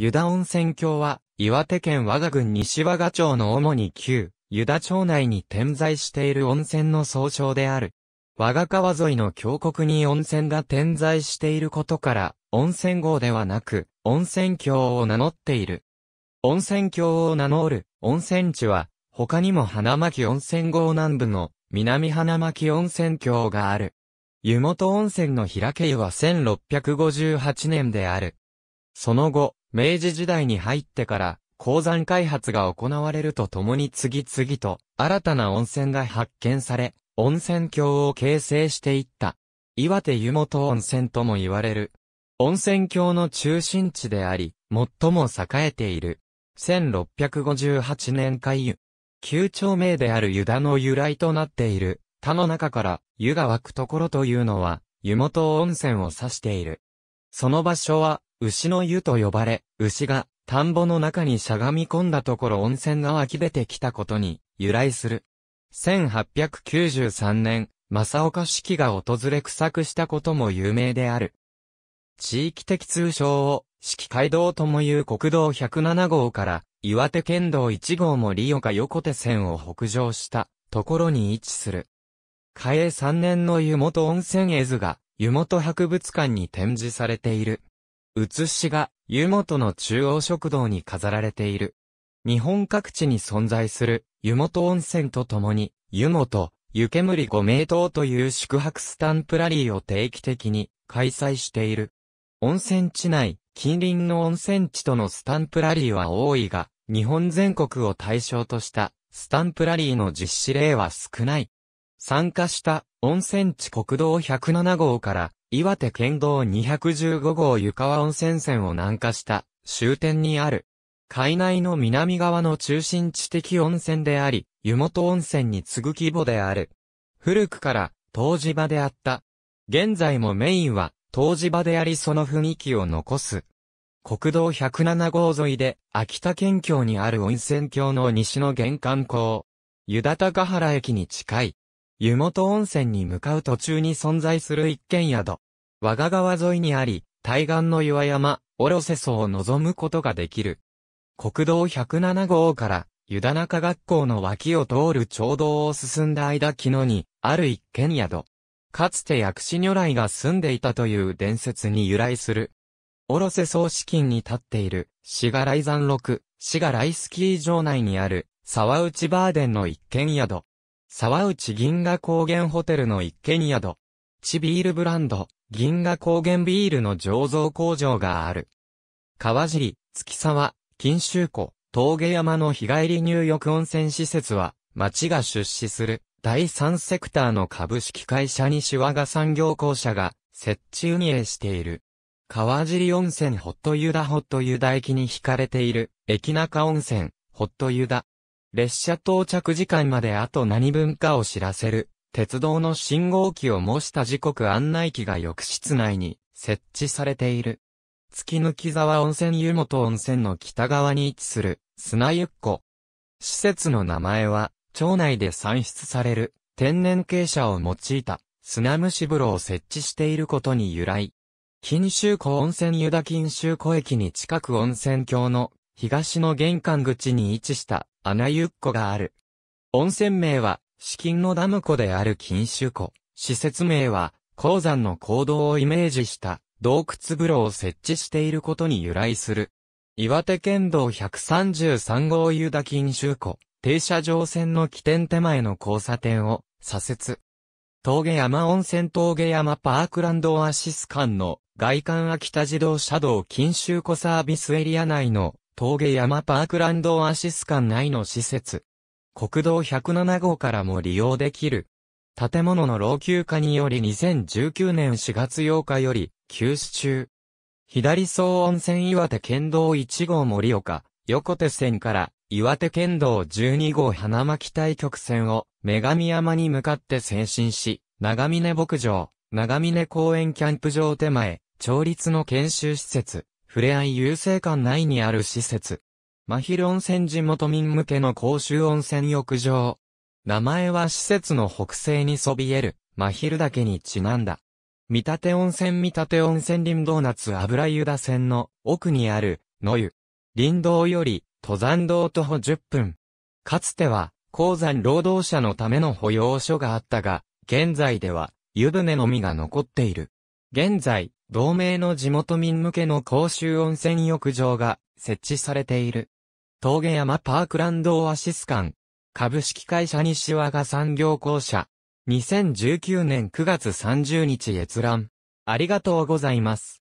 湯田温泉郷は、岩手県我が郡西和賀町の主に旧、湯田町内に点在している温泉の総称である。我が川沿いの峡谷に温泉が点在していることから、温泉郷ではなく、温泉郷を名乗っている。温泉郷を名乗る、温泉地は、他にも花巻温泉郷南部の、南花巻温泉郷がある。湯本温泉の開け湯は1658年である。その後、明治時代に入ってから、鉱山開発が行われるとともに次々と新たな温泉が発見され、温泉郷を形成していった。岩手湯本温泉とも言われる。温泉郷の中心地であり、最も栄えている。1658年開湯。旧丁名である湯田の由来となっている。田の中から湯が湧くところというのは、湯本温泉を指している。その場所は、牛の湯と呼ばれ、牛が田んぼの中にしゃがみ込んだところ温泉が湧き出てきたことに由来する。1893年、正岡式が訪れ掘くしたことも有名である。地域的通称を、式街道ともいう国道107号から、岩手県道1号もリオカ横手線を北上したところに位置する。嘉永3年の湯本温泉絵図が、湯本博物館に展示されている。写しが湯本の中央食堂に飾られている。日本各地に存在する湯本温泉とともに、湯本、湯煙五名湯という宿泊スタンプラリーを定期的に開催している。温泉地内、近隣の温泉地とのスタンプラリーは多いが、日本全国を対象としたスタンプラリーの実施例は少ない。参加した温泉地国道107号から岩手県道215号湯川温泉線を南下した終点にある。海内の南側の中心地的温泉であり、湯本温泉に次ぐ規模である。古くから湯治場であった。現在もメインは湯治場でありその雰囲気を残す。国道107号沿いで秋田県境にある温泉郷の西の玄関港。湯田高原駅に近い。湯本温泉に向かう途中に存在する一軒宿。我が川沿いにあり、対岸の岩山、おろせ荘を望むことができる。国道107号から、湯田中学校の脇を通る町道を進んだ間木野に、ある一軒宿。かつて薬師如来が住んでいたという伝説に由来する。おろせ荘資金に立っている、シがラ山麓、シがラスキー場内にある、沢内バーデンの一軒宿。沢内銀河高原ホテルの一軒宿。チビールブランド、銀河高原ビールの醸造工場がある。川尻、月沢、錦州湖、峠山の日帰り入浴温泉施設は、町が出資する第三セクターの株式会社西和賀産業公社が設置運営している。川尻温泉ホットユダホットユダ駅に惹かれている、駅中温泉、ホットユダ、列車到着時間まであと何分かを知らせる、鉄道の信号機を模した時刻案内機が浴室内に設置されている。月抜沢温泉湯本温泉の北側に位置する砂湯っ子。施設の名前は、町内で産出される天然傾斜を用いた砂蒸し風呂を設置していることに由来。錦州湖温泉湯田錦州湖駅に近く温泉郷の東の玄関口に位置した穴ゆっ湖がある。温泉名は、資金のダム湖である禁酒湖。施設名は、鉱山の行動をイメージした洞窟風呂を設置していることに由来する。岩手県道133号湯田禁州湖、停車場線の起点手前の交差点を左折。峠山温泉峠山パークランドオアシス間の外観秋田自動車道禁州湖サービスエリア内の峠山パークランドオアシス館内の施設。国道107号からも利用できる。建物の老朽化により2019年4月8日より休止中。左総温泉岩手県道1号盛岡、横手線から岩手県道12号花巻対局線を女神山に向かって前進し、長峰牧場、長峰公園キャンプ場手前、町立の研修施設、触れ合い優勢館内にある施設。真昼温泉地元民向けの公衆温泉浴場。名前は施設の北西にそびえる、真昼岳にちなんだ。見立温泉見立温泉林ドーナツ油湯田線の奥にある、野湯。林道より、登山道徒歩10分。かつては、鉱山労働者のための保養所があったが、現在では、湯船のみが残っている。現在、同盟の地元民向けの公衆温泉浴場が設置されている。峠山パークランドオアシス館、株式会社西和賀産業公社、2019年9月30日閲覧。ありがとうございます。